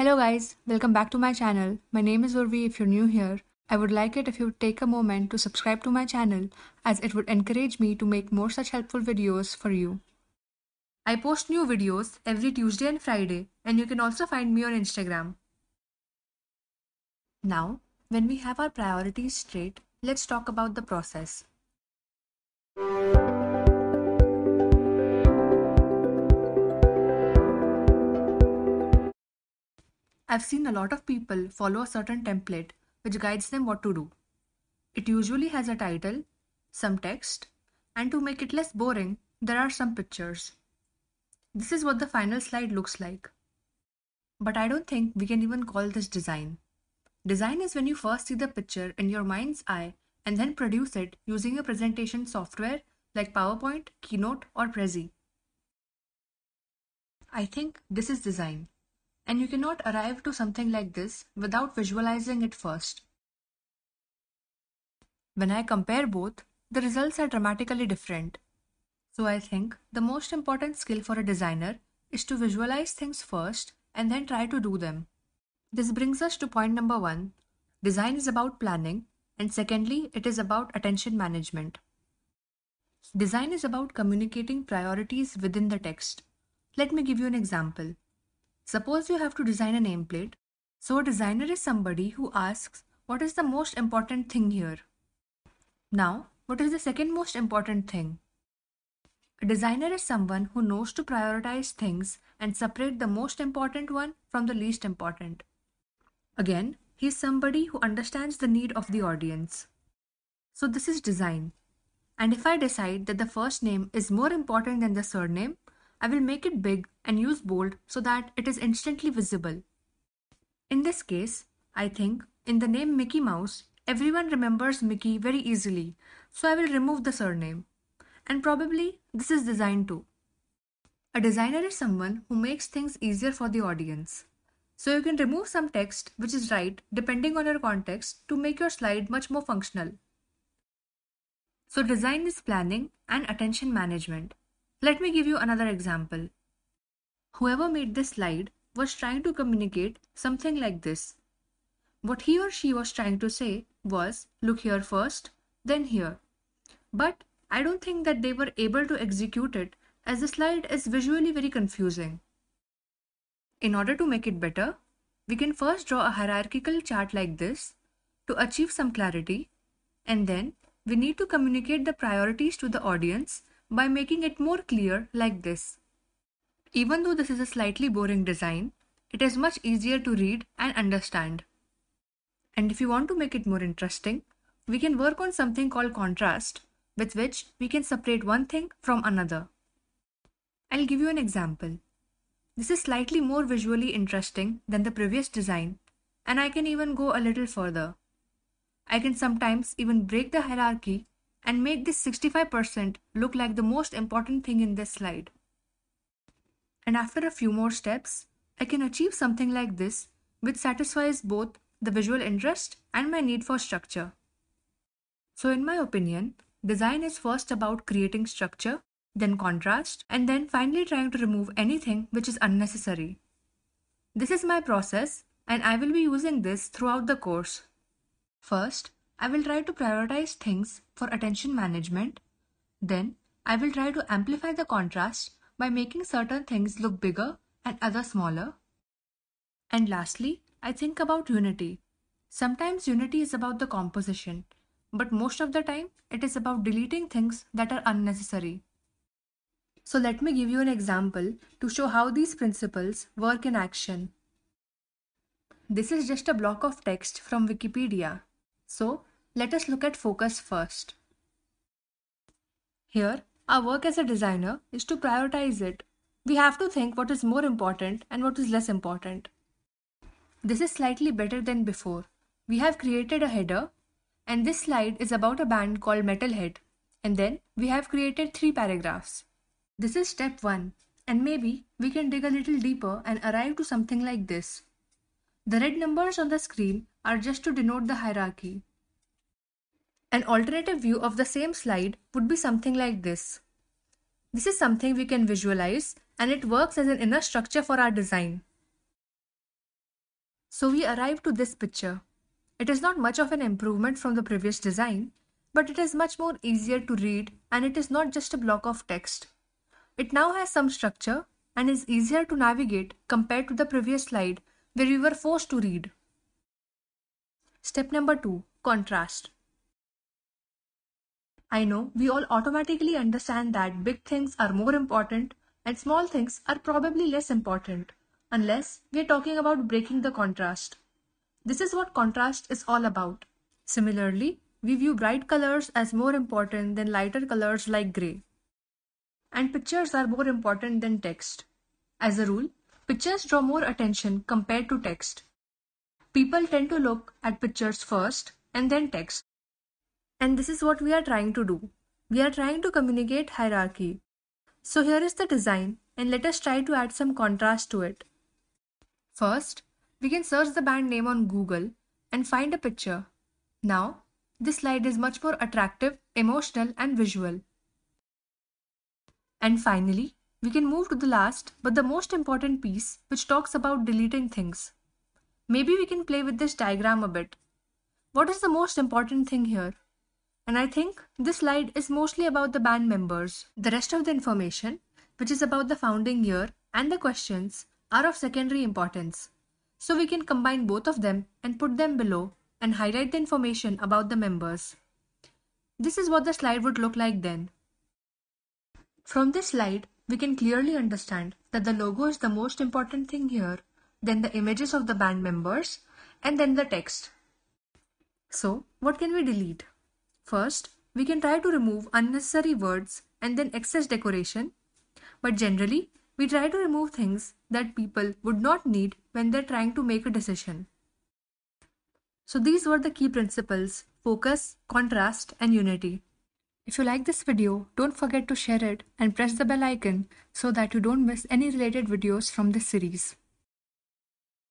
Hello guys, welcome back to my channel. My name is Urvi if you're new here. I would like it if you would take a moment to subscribe to my channel as it would encourage me to make more such helpful videos for you. I post new videos every Tuesday and Friday and you can also find me on Instagram. Now, when we have our priorities straight, let's talk about the process. I've seen a lot of people follow a certain template which guides them what to do. It usually has a title, some text, and to make it less boring, there are some pictures. This is what the final slide looks like. But I don't think we can even call this design. Design is when you first see the picture in your mind's eye and then produce it using a presentation software like PowerPoint, Keynote, or Prezi. I think this is design and you cannot arrive to something like this without visualizing it first. When I compare both, the results are dramatically different. So I think the most important skill for a designer is to visualize things first and then try to do them. This brings us to point number one. Design is about planning, and secondly, it is about attention management. Design is about communicating priorities within the text. Let me give you an example. Suppose you have to design a nameplate. So a designer is somebody who asks, what is the most important thing here? Now, what is the second most important thing? A designer is someone who knows to prioritize things and separate the most important one from the least important. Again, he is somebody who understands the need of the audience. So this is design. And if I decide that the first name is more important than the surname, I will make it big and use bold so that it is instantly visible. In this case, I think in the name Mickey Mouse, everyone remembers Mickey very easily, so I will remove the surname. And probably this is designed too. A designer is someone who makes things easier for the audience. So you can remove some text which is right depending on your context to make your slide much more functional. So design is planning and attention management. Let me give you another example. Whoever made this slide was trying to communicate something like this. What he or she was trying to say was look here first, then here. But I don't think that they were able to execute it as the slide is visually very confusing. In order to make it better, we can first draw a hierarchical chart like this to achieve some clarity and then we need to communicate the priorities to the audience by making it more clear like this. Even though this is a slightly boring design, it is much easier to read and understand. And if you want to make it more interesting, we can work on something called contrast, with which we can separate one thing from another. I'll give you an example. This is slightly more visually interesting than the previous design, and I can even go a little further. I can sometimes even break the hierarchy and make this 65% look like the most important thing in this slide. And after a few more steps, I can achieve something like this which satisfies both the visual interest and my need for structure. So in my opinion, design is first about creating structure, then contrast, and then finally trying to remove anything which is unnecessary. This is my process and I will be using this throughout the course. First, I will try to prioritize things for attention management. Then I will try to amplify the contrast by making certain things look bigger and other smaller. And lastly, I think about unity. Sometimes unity is about the composition, but most of the time it is about deleting things that are unnecessary. So let me give you an example to show how these principles work in action. This is just a block of text from Wikipedia. So let us look at focus first. Here, our work as a designer is to prioritize it. We have to think what is more important and what is less important. This is slightly better than before. We have created a header and this slide is about a band called Metalhead. And then we have created three paragraphs. This is step one and maybe we can dig a little deeper and arrive to something like this. The red numbers on the screen are just to denote the hierarchy. An alternative view of the same slide would be something like this. This is something we can visualize and it works as an inner structure for our design. So we arrive to this picture. It is not much of an improvement from the previous design, but it is much more easier to read and it is not just a block of text. It now has some structure and is easier to navigate compared to the previous slide where we were forced to read. Step number 2. Contrast. I know we all automatically understand that big things are more important and small things are probably less important, unless we are talking about breaking the contrast. This is what contrast is all about. Similarly, we view bright colors as more important than lighter colors like grey. And pictures are more important than text. As a rule, pictures draw more attention compared to text. People tend to look at pictures first and then text. And this is what we are trying to do. We are trying to communicate hierarchy. So here is the design and let us try to add some contrast to it. First, we can search the band name on Google and find a picture. Now, this slide is much more attractive, emotional and visual. And finally, we can move to the last but the most important piece which talks about deleting things. Maybe we can play with this diagram a bit. What is the most important thing here? And I think this slide is mostly about the band members. The rest of the information, which is about the founding year and the questions, are of secondary importance. So we can combine both of them and put them below and highlight the information about the members. This is what the slide would look like then. From this slide, we can clearly understand that the logo is the most important thing here, then the images of the band members, and then the text. So, what can we delete? First, we can try to remove unnecessary words and then excess decoration, but generally, we try to remove things that people would not need when they're trying to make a decision. So, these were the key principles focus, contrast, and unity. If you like this video, don't forget to share it and press the bell icon so that you don't miss any related videos from this series.